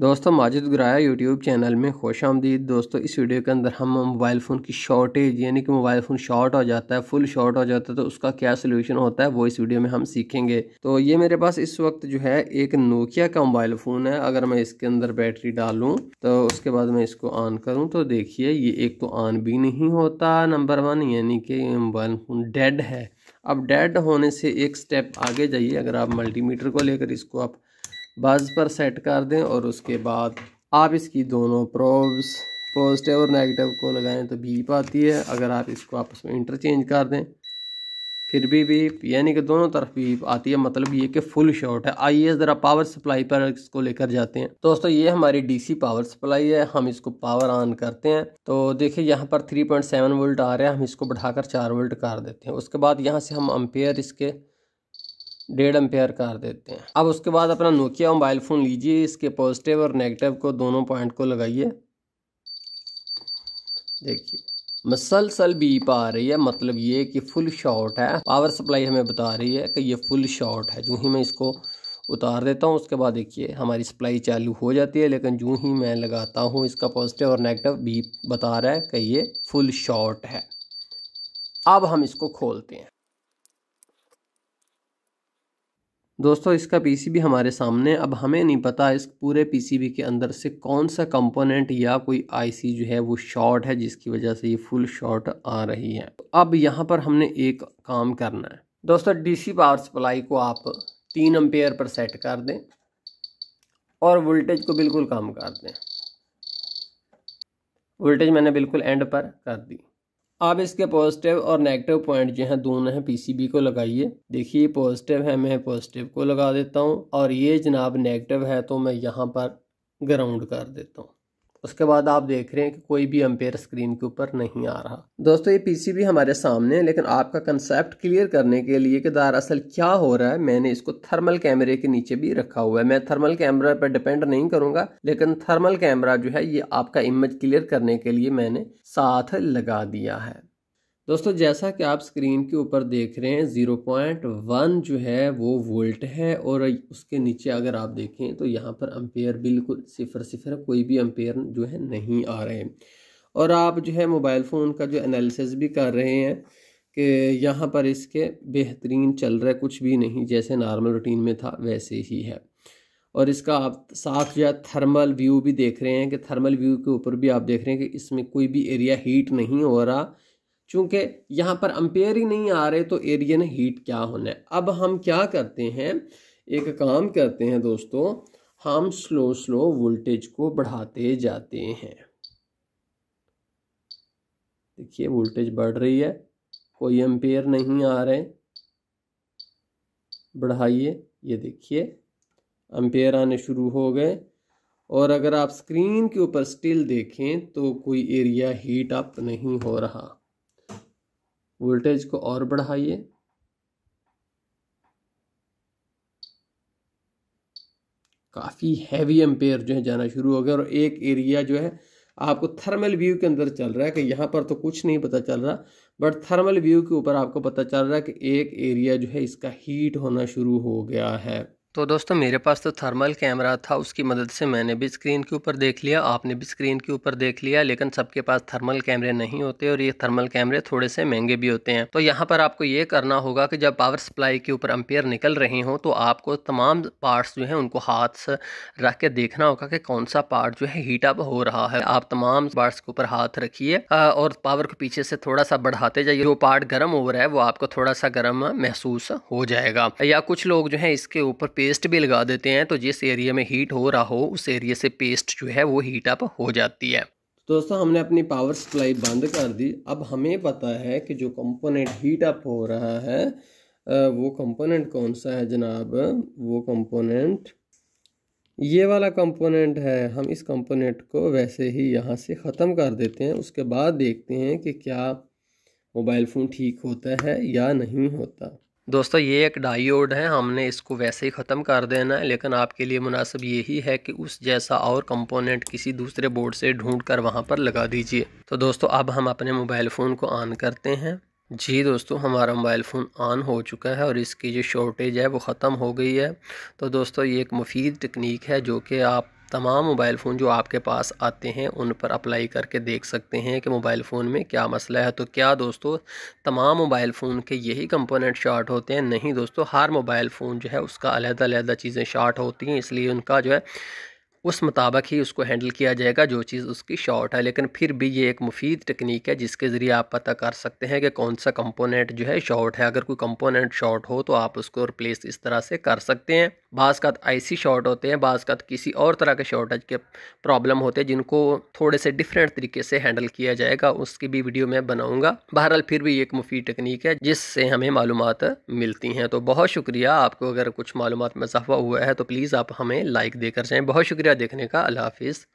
दोस्तों Majid गुराया YouTube channel में खुश आमदीद दोस्तों इस वीडियो के अंदर हम मोबाइल फ़ोन की शॉर्टेज यानी कि मोबाइल फ़ोन शॉर्ट हो जाता है फुल शॉर्ट हो जाता है तो उसका क्या सोल्यूशन होता है वो इस वीडियो में हम सीखेंगे तो ये मेरे पास इस वक्त जो है एक नोकिया का मोबाइल फ़ोन है अगर मैं इसके अंदर बैटरी डालूँ तो उसके बाद मैं इसको ऑन करूँ तो देखिए ये एक तो ऑन भी नहीं होता नंबर वन यानी कि मोबाइल फ़ोन डेड है अब डेड होने से एक स्टेप आगे जाइए अगर आप मल्टीमीटर को लेकर इसको आप बाज पर सेट कर दें और उसके बाद आप इसकी दोनों प्रोब्स पॉजिटिव और नेगेटिव को लगाएं तो बीप आती है अगर आप इसको आपस में इंटरचेंज कर दें फिर भी बीप यानी कि दोनों तरफ बीप आती है मतलब ये कि फुल शॉट है आइए ज़रा पावर सप्लाई पर इसको लेकर जाते हैं दोस्तों ये हमारी डीसी पावर सप्लाई है हम इसको पावर ऑन करते हैं तो देखिए यहाँ पर 3.7 वोल्ट आ रहा है हम इसको बढ़ाकर 4 वोल्ट कर देते हैं उसके बाद यहाँ से हम अम्पेयर इसके डेढ़ एम्पेयर कर देते हैं अब उसके बाद अपना नोकिया मोबाइल फ़ोन लीजिए इसके पॉजिटिव और नेगेटिव को दोनों पॉइंट को लगाइए देखिए मसलसल बीप आ रही है मतलब ये कि फुल शॉट है पावर सप्लाई हमें बता रही है कि ये फुल शॉट है जो ही मैं इसको उतार देता हूँ उसके बाद देखिए हमारी सप्लाई चालू हो जाती है लेकिन जूँ ही मैं लगाता हूँ इसका पॉजिटिव और नेगेटिव बीप बता रहा है कि ये फुल शॉट है अब हम इसको खोलते हैं दोस्तों इसका पीसीबी हमारे सामने अब हमें नहीं पता इस पूरे पीसीबी के अंदर से कौन सा कंपोनेंट या कोई आईसी जो है वो शॉर्ट है जिसकी वजह से ये फुल शॉर्ट आ रही है तो अब यहाँ पर हमने एक काम करना है दोस्तों डीसी पावर सप्लाई को आप तीन एम्पेयर पर सेट कर दें और वोल्टेज को बिल्कुल कम कर दें वोल्टेज मैंने बिल्कुल एंड पर कर दी आप इसके पॉजिटिव और नेगेटिव पॉइंट जो हैं दोनों हैं पीसीबी को लगाइए देखिए पॉजिटिव है मैं पॉजिटिव को लगा देता हूँ और ये जनाब नेगेटिव है तो मैं यहाँ पर ग्राउंड कर देता हूँ उसके बाद आप देख रहे हैं कि कोई भी अम्पेयर स्क्रीन के ऊपर नहीं आ रहा दोस्तों ये पीसीबी हमारे सामने है लेकिन आपका कंसेप्ट क्लियर करने के लिए कि दरअसल क्या हो रहा है मैंने इसको थर्मल कैमरे के नीचे भी रखा हुआ है मैं थर्मल कैमरा पर डिपेंड नहीं करूंगा लेकिन थर्मल कैमरा जो है ये आपका इमेज क्लियर करने के लिए मैंने साथ लगा दिया है दोस्तों जैसा कि आप स्क्रीन के ऊपर देख रहे हैं ज़ीरो पॉइंट वन जो है वो वोल्ट है और उसके नीचे अगर आप देखें तो यहाँ पर अम्पेयर बिल्कुल सिफर सिफर कोई भी अम्पेयर जो है नहीं आ रहे और आप जो है मोबाइल फ़ोन का जो एनालिसिस भी कर रहे हैं कि यहाँ पर इसके बेहतरीन चल रहा है कुछ भी नहीं जैसे नॉर्मल रूटीन में था वैसे ही है और इसका आप साथ या थर्मल व्यू भी देख रहे हैं कि थर्मल व्यू के ऊपर भी आप देख रहे हैं कि इसमें कोई भी एरिया हीट नहीं हो रहा चूंकि यहाँ पर अम्पेयर ही नहीं आ रहे तो एरियन हीट क्या होना है अब हम क्या करते हैं एक काम करते हैं दोस्तों हम स्लो स्लो वोल्टेज को बढ़ाते जाते हैं देखिए वोल्टेज बढ़ रही है कोई एम्पेयर नहीं आ रहे बढ़ाइए ये देखिए एम्पेयर आने शुरू हो गए और अगर आप स्क्रीन के ऊपर स्टिल देखें तो कोई एरिया हीट अप नहीं हो रहा वोल्टेज को और बढ़ाइए काफ़ी हैवी एम्पेयर जो है जाना शुरू हो गया और एक एरिया जो है आपको थर्मल व्यू के अंदर चल रहा है कि यहाँ पर तो कुछ नहीं पता चल रहा बट थर्मल व्यू के ऊपर आपको पता चल रहा है कि एक एरिया जो है इसका हीट होना शुरू हो गया है तो दोस्तों मेरे पास तो थर्मल कैमरा था उसकी मदद से मैंने भी स्क्रीन के ऊपर देख लिया आपने भी स्क्रीन के ऊपर देख लिया लेकिन सबके पास थर्मल कैमरे नहीं होते और ये थर्मल कैमरे थोड़े से महंगे भी होते हैं तो यहाँ पर आपको ये करना होगा कि जब पावर सप्लाई के ऊपर अम्पेयर निकल रहे हों तो आपको तमाम पार्ट्स जो हैं उनको हाथ से रख के देखना होगा कि कौन सा पार्ट जो है हीट अप हो रहा है आप तमाम पार्ट्स के ऊपर हाथ रखिए और पावर को पीछे से थोड़ा सा बढ़ाते जाइए जो पार्ट गर्म हो रहा है वो आपको थोड़ा सा गर्म महसूस हो जाएगा या कुछ लोग जो है इसके ऊपर पेस्ट भी लगा देते हैं तो जिस एरिया में हीट हो रहा हो उस एरिया से पेस्ट जो है वो हीट अप हो जाती है तो दोस्तों हमने अपनी पावर सप्लाई बंद कर दी अब हमें पता है कि जो कंपोनेंट हीट अप हो रहा है वो कंपोनेंट कौन सा है जनाब वो कंपोनेंट ये वाला कंपोनेंट है हम इस कंपोनेंट को वैसे ही यहाँ से ख़त्म कर देते हैं उसके बाद देखते हैं कि क्या मोबाइल फ़ोन ठीक होता है या नहीं होता दोस्तों ये एक डायोड है हमने इसको वैसे ही ख़त्म कर देना है लेकिन आपके लिए मुनासिब यही है कि उस जैसा और कंपोनेंट किसी दूसरे बोर्ड से ढूंढ कर वहाँ पर लगा दीजिए तो दोस्तों अब हम अपने मोबाइल फ़ोन को ऑन करते हैं जी दोस्तों हमारा मोबाइल फ़ोन ऑन हो चुका है और इसकी जो शॉर्टेज है वो ख़त्म हो गई है तो दोस्तों ये एक मुफीद टेक्निक है जो कि आप तमाम मोबाइल फ़ोन जो आपके पास आते हैं उन पर अप्लाई करके देख सकते हैं कि मोबाइल फ़ोन में क्या मसला है तो क्या दोस्तों तमाम मोबाइल फ़ोन के यही कंपोनेंट शार्ट होते हैं नहीं दोस्तों हर मोबाइल फ़ोन जो है उसका अलग अलग चीज़ें शार्ट होती हैं इसलिए उनका जो है उस मुताबिक ही उसको हैंडल किया जाएगा जो चीज़ उसकी शॉर्ट है लेकिन फिर भी ये एक मुफीद टेक्निक है जिसके ज़रिए आप पता कर सकते हैं कि कौन सा कंपोनेंट जो है शॉर्ट है अगर कोई कंपोनेंट शॉर्ट हो तो आप उसको रिप्लेस इस तरह से कर सकते हैं का ऐसी शॉर्ट होते हैं का किसी और तरह के शॉर्टेज के प्रॉब्लम होते हैं जिनको थोड़े से डिफरेंट तरीके से हैंडल किया जाएगा उसकी भी वीडियो मैं बनाऊंगा बहरहाल फिर भी एक मुफी टेक्निक है जिससे हमें मालूम मिलती हैं तो बहुत शुक्रिया आपको अगर कुछ मालूम में इजाफा हुआ है तो प्लीज़ आप हमें लाइक देकर जाएँ बहुत शुक्रिया देखने का अल्लाह हाफिज़